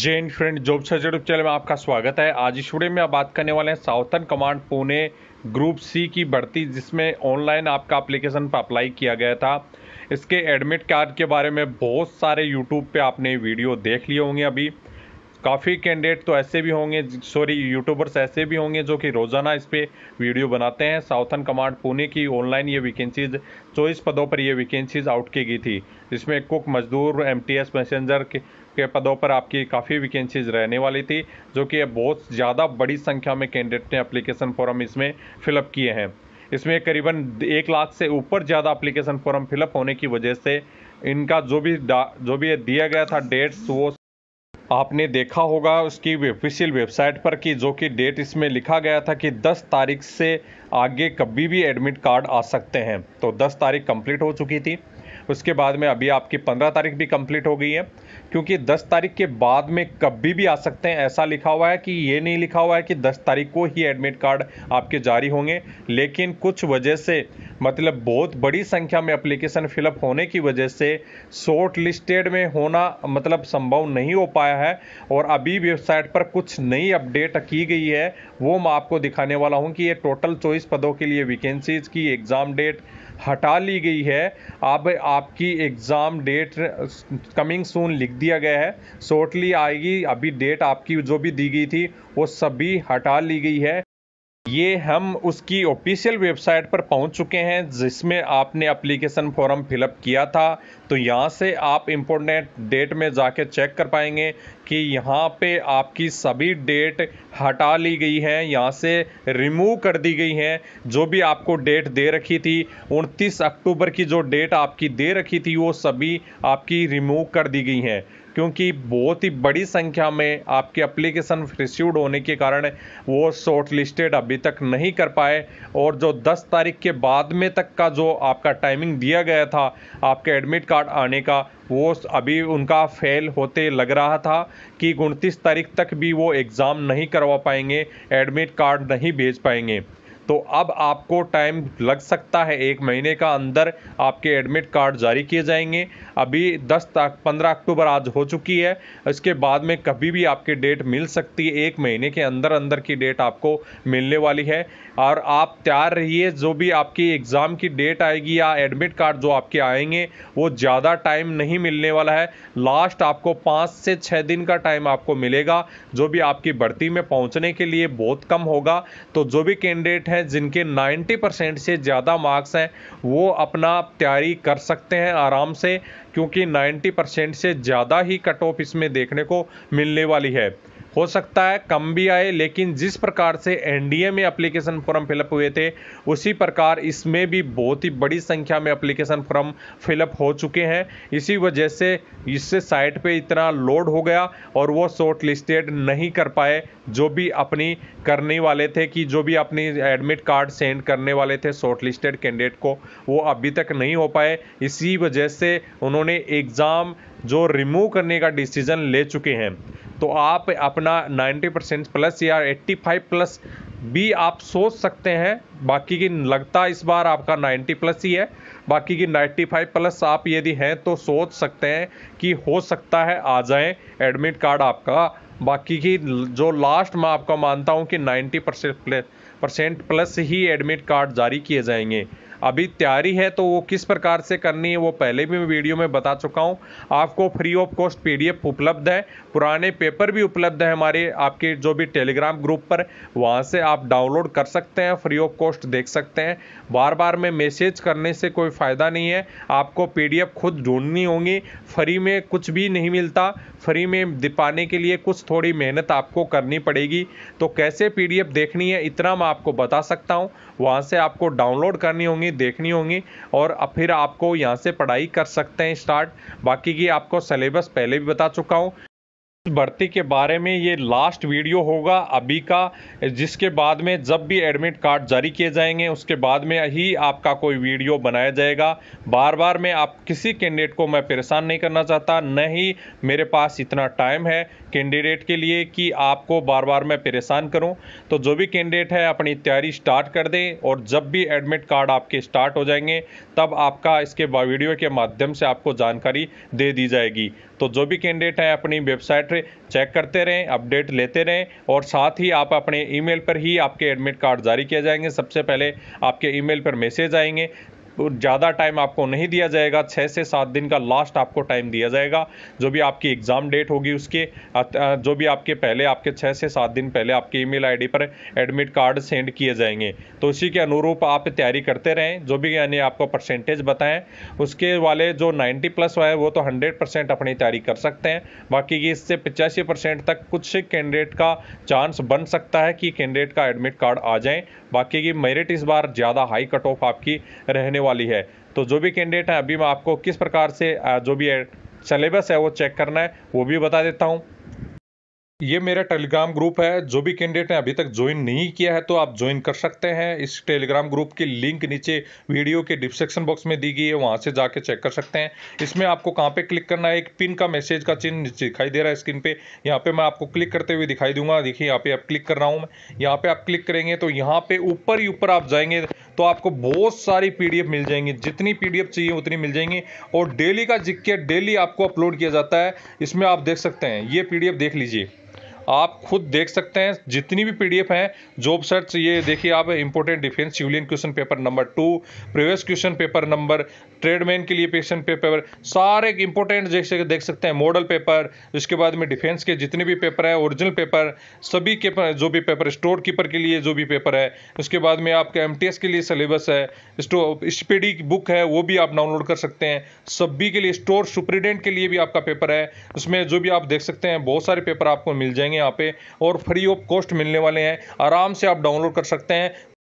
J and friend job search YouTube channel में आपका स्वागत है आज इस वीडियो में आप बात करने वाले हैं southern command Pune group C की भर्ती जिसमें ऑनलाइन आपका एप्लीकेशन पर अप्लाई किया गया था इसके एडमिट कार्ड के बारे में बहुत सारे यूट्यूब पे आपने वीडियो देख लिए होंगे अभी काफ़ी कैंडिडेट तो ऐसे भी होंगे सॉरी यूट्यूबर्स ऐसे भी होंगे जो कि रोज़ाना इस पर वीडियो बनाते हैं साउथन कमांड पुणे की ऑनलाइन ये वैकेंसीज चौबीस पदों पर ये वैकेंसीज आउट की गई थी जिसमें कुक मजदूर एम टी एस मैसेंजर के के पदों पर आपकी काफ़ी वैकेंसीज रहने वाली थी जो कि बहुत ज़्यादा बड़ी संख्या में कैंडिडेट ने अप्लीकेशन फॉर्म इसमें फिलअप किए हैं इसमें करीबन एक लाख से ऊपर ज़्यादा अप्लीकेशन फॉर्म फिलअप होने की वजह से इनका जो भी जो भी दिया गया था डेट्स वो आपने देखा होगा उसकी ऑफिशियल वेबसाइट पर कि जो कि डेट इसमें लिखा गया था कि 10 तारीख से आगे कभी भी एडमिट कार्ड आ सकते हैं तो 10 तारीख कंप्लीट हो चुकी थी उसके बाद में अभी आपकी पंद्रह तारीख भी कंप्लीट हो गई है क्योंकि दस तारीख के बाद में कभी भी आ सकते हैं ऐसा लिखा हुआ है कि ये नहीं लिखा हुआ है कि दस तारीख को ही एडमिट कार्ड आपके जारी होंगे लेकिन कुछ वजह से मतलब बहुत बड़ी संख्या में अप्लीकेशन फिलअप होने की वजह से शॉर्ट लिस्टेड में होना मतलब संभव नहीं हो पाया है और अभी वेबसाइट पर कुछ नई अपडेट की गई है वो मैं आपको दिखाने वाला हूँ कि ये टोटल चौबीस पदों के लिए वैकेंसीज की एग्ज़ाम डेट हटा ली गई है अब आपकी एग्ज़ाम डेट कमिंग सून लिख दिया गया है शॉर्टली आएगी अभी डेट आपकी जो भी दी गई थी वो सभी हटा ली गई है ये हम उसकी ऑफिशियल वेबसाइट पर पहुंच चुके हैं जिसमें आपने अप्लीकेशन फॉर्म फिलअप किया था तो यहाँ से आप इम्पोर्टेंट डेट में जाके चेक कर पाएंगे कि यहाँ पे आपकी सभी डेट हटा ली गई हैं यहाँ से रिमूव कर दी गई हैं जो भी आपको डेट दे रखी थी 29 अक्टूबर की जो डेट आपकी दे रखी थी वो सभी आपकी रिमूव कर दी गई हैं क्योंकि बहुत ही बड़ी संख्या में आपके अप्लीकेशन रिसीव्ड होने के कारण वो शॉर्ट लिस्टेड अभी तक नहीं कर पाए और जो 10 तारीख के बाद में तक का जो आपका टाइमिंग दिया गया था आपके एडमिट कार्ड आने का वो अभी उनका फेल होते लग रहा था कि उनतीस तारीख तक भी वो एग्ज़ाम नहीं करवा पाएंगे एडमिट कार्ड नहीं भेज पाएंगे तो अब आपको टाइम लग सकता है एक महीने का अंदर आपके एडमिट कार्ड जारी किए जाएंगे अभी 10 तक 15 अक्टूबर आज हो चुकी है इसके बाद में कभी भी आपकी डेट मिल सकती है एक महीने के अंदर अंदर की डेट आपको मिलने वाली है और आप तैयार रहिए जो भी आपकी एग्ज़ाम की डेट आएगी या एडमिट कार्ड जो आपके आएंगे वो ज़्यादा टाइम नहीं मिलने वाला है लास्ट आपको पाँच से छः दिन का टाइम आपको मिलेगा जो भी आपकी भर्ती में पहुँचने के लिए बहुत कम होगा तो जो भी कैंडिडेट हैं जिनके 90 परसेंट से ज़्यादा मार्क्स हैं वो अपना तैयारी कर सकते हैं आराम से क्योंकि 90 परसेंट से ज़्यादा ही कट ऑफ इसमें देखने को मिलने वाली है हो सकता है कम भी आए लेकिन जिस प्रकार से एनडीए में अप्लीकेशन फॉर्म फिलअप हुए थे उसी प्रकार इसमें भी बहुत ही बड़ी संख्या में अप्लीकेशन फॉर्म फिलअप हो चुके हैं इसी वजह से इससे साइट पे इतना लोड हो गया और वो शॉर्ट लिस्टेड नहीं कर पाए जो भी अपनी करने वाले थे कि जो भी अपनी एडमिट कार्ड सेंड करने वाले थे शॉर्ट लिस्टेड कैंडिडेट को वो अभी तक नहीं हो पाए इसी वजह से उन्होंने एग्ज़ाम जो रिमूव करने का डिसीज़न ले चुके हैं तो आप अपना 90 परसेंट प्लस या 85 प्लस भी आप सोच सकते हैं बाकी की लगता इस बार आपका 90 प्लस ही है बाकी की 95 प्लस आप यदि हैं तो सोच सकते हैं कि हो सकता है आ जाए एडमिट कार्ड आपका बाकी की जो लास्ट मैं आपका मानता हूँ कि 90 परसेंट परसेंट प्लस ही एडमिट कार्ड जारी किए जाएंगे अभी तैयारी है तो वो किस प्रकार से करनी है वो पहले भी मैं वीडियो में बता चुका हूँ आपको फ्री ऑफ कॉस्ट पीडीएफ उपलब्ध है पुराने पेपर भी उपलब्ध है हमारे आपके जो भी टेलीग्राम ग्रुप पर वहाँ से आप डाउनलोड कर सकते हैं फ्री ऑफ कॉस्ट देख सकते हैं बार बार में मैसेज करने से कोई फ़ायदा नहीं है आपको पी खुद ढूंढनी होगी फ्री में कुछ भी नहीं मिलता फ्री में पाने के लिए कुछ थोड़ी मेहनत आपको करनी पड़ेगी तो कैसे पी देखनी है इतना मैं आपको बता सकता हूँ वहाँ से आपको डाउनलोड करनी होगी देखनी होंगी और अब फिर आपको यहाँ से पढ़ाई कर सकते हैं स्टार्ट बाकी की आपको सिलेबस पहले भी बता चुका हूँ भर्ती के बारे में ये लास्ट वीडियो होगा अभी का जिसके बाद में जब भी एडमिट कार्ड जारी किए जाएंगे उसके बाद में ही आपका कोई वीडियो बनाया जाएगा बार बार मैं आप किसी कैंडिडेट को मैं परेशान नहीं करना चाहता न ही मेरे पास इतना टाइम है कैंडिडेट के लिए कि आपको बार बार मैं परेशान करूं तो जो भी कैंडिडेट है अपनी तैयारी स्टार्ट कर दें और जब भी एडमिट कार्ड आपके स्टार्ट हो जाएंगे तब आपका इसके वीडियो के माध्यम से आपको जानकारी दे दी जाएगी तो जो भी कैंडिडेट हैं अपनी वेबसाइट चेक करते रहें अपडेट लेते रहें और साथ ही आप अपने ईमेल पर ही आपके एडमिट कार्ड जारी किए जाएंगे सबसे पहले आपके ईमेल पर मैसेज आएंगे ज़्यादा टाइम आपको नहीं दिया जाएगा छः से सात दिन का लास्ट आपको टाइम दिया जाएगा जो भी आपकी एग्ज़ाम डेट होगी उसके जो भी आपके पहले आपके छः से सात दिन पहले आपके ईमेल आईडी पर एडमिट कार्ड सेंड किए जाएंगे तो उसी के अनुरूप आप तैयारी करते रहें जो भी यानी आपको परसेंटेज बताएं उसके वाले जो नाइन्टी प्लस है वो तो हंड्रेड परसेंट अपनी तैयारी कर सकते हैं बाकी इससे पचासी परसेंट तक कुछ कैंडिडेट का चांस बन सकता है कि कैंडिडेट का एडमिट कार्ड आ जाए बाकी की मेरिट इस बार ज़्यादा हाई कट ऑफ आपकी रहने वाली है तो जो भी कैंडिडेट हैं अभी मैं आपको किस प्रकार से जो भी सिलेबस है वो चेक करना है वो भी बता देता हूँ ये मेरा टेलीग्राम ग्रुप है जो भी कैंडिडेट ने अभी तक ज्वाइन नहीं किया है तो आप ज्वाइन कर सकते हैं इस टेलीग्राम ग्रुप की लिंक नीचे वीडियो के डिस्क्रिप्शन बॉक्स में दी गई है वहाँ से जाके चेक कर सकते हैं इसमें आपको कहाँ पे क्लिक करना है एक पिन का मैसेज का चिन्ह दिखाई दे रहा है स्क्रीन पे यहाँ पे मैं आपको क्लिक करते हुए दिखाई दूंगा देखिए यहाँ पे आप क्लिक कर रहा हूँ मैं यहाँ पे आप क्लिक करेंगे तो यहाँ पे ऊपर ही ऊपर आप जाएंगे तो आपको बहुत सारी पी मिल जाएंगी जितनी पी चाहिए उतनी मिल जाएंगी और डेली का जिक्के डेली आपको अपलोड किया जाता है इसमें आप देख सकते हैं ये पी देख लीजिए आप खुद देख सकते हैं जितनी भी पीडीएफ हैं जॉब सर्च ये देखिए आप important defence civilian question paper number two previous question paper number tradesman के लिए पेशन पेपर सारे इंपॉर्टेंट जैसे देख सकते हैं मॉडल पेपर उसके बाद में डिफेंस के जितने भी पेपर है ओरिजिनल पेपर सभी के जो भी पेपर स्टोर कीपर के लिए जो भी पेपर है उसके बाद में आपका एम के लिए सिलेबस है स्पीडी बुक है वो भी आप डाउनलोड कर सकते हैं सभी के लिए स्टोर सुप्रीडेंट के लिए भी आपका पेपर है उसमें जो भी आप देख सकते हैं बहुत सारे पेपर आपको मिल जाएंगे यहाँ पे और फ्री ऑफ कॉस्ट मिलने वाले हैं आराम से आप डाउनलोड कर सकते हैं